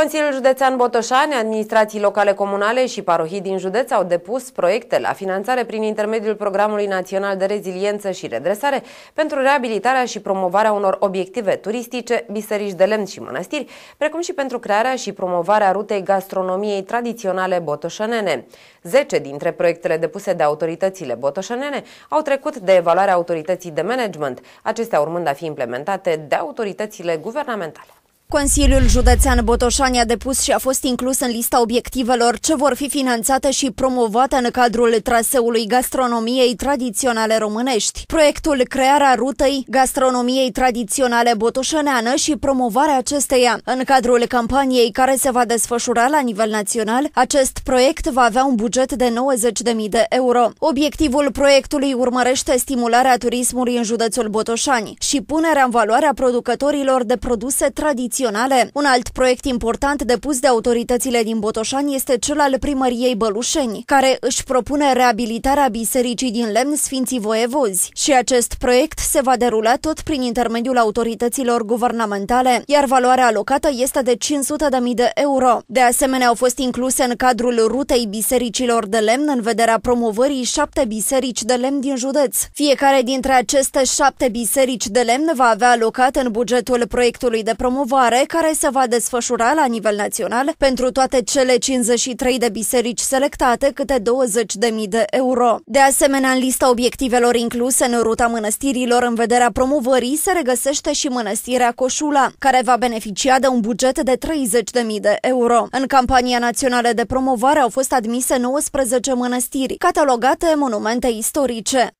Consiliul Județean Botoșani, administrații locale comunale și parohii din județ au depus proiecte la finanțare prin intermediul Programului Național de Reziliență și Redresare pentru reabilitarea și promovarea unor obiective turistice, biserici de lemn și mănăstiri, precum și pentru crearea și promovarea rutei gastronomiei tradiționale botoșanene. Zece dintre proiectele depuse de autoritățile botoșanene au trecut de evaluarea autorității de management, acestea urmând a fi implementate de autoritățile guvernamentale. Consiliul Județean Botoșani a depus și a fost inclus în lista obiectivelor ce vor fi finanțate și promovate în cadrul traseului gastronomiei tradiționale românești. Proiectul Crearea rutei gastronomiei tradiționale Botoșaneană și promovarea acesteia. În cadrul campaniei care se va desfășura la nivel național, acest proiect va avea un buget de 90.000 de euro. Obiectivul proiectului urmărește stimularea turismului în județul Botoșani și punerea în valoare a producătorilor de produse tradiționale tradiționale. Un alt proiect important depus de autoritățile din Botoșani este cel al primăriei Bălușeni, care își propune reabilitarea bisericii din lemn Sfinții Voievozi. Și acest proiect se va derula tot prin intermediul autorităților guvernamentale, iar valoarea alocată este de 500.000 de euro. De asemenea, au fost incluse în cadrul rutei bisericilor de lemn în vederea promovării șapte biserici de lemn din județ. Fiecare dintre aceste șapte biserici de lemn va avea alocat în bugetul proiectului de promovare mare care se va desfășura la nivel național pentru toate cele 53 de biserici selectate, câte 20.000 de euro. De asemenea, în lista obiectivelor incluse în ruta mănăstirilor în vederea promovării se regăsește și mănăstirea Coșula, care va beneficia de un buget de 30.000 de euro. În campania națională de promovare au fost admise 19 mănăstiri, catalogate monumente istorice.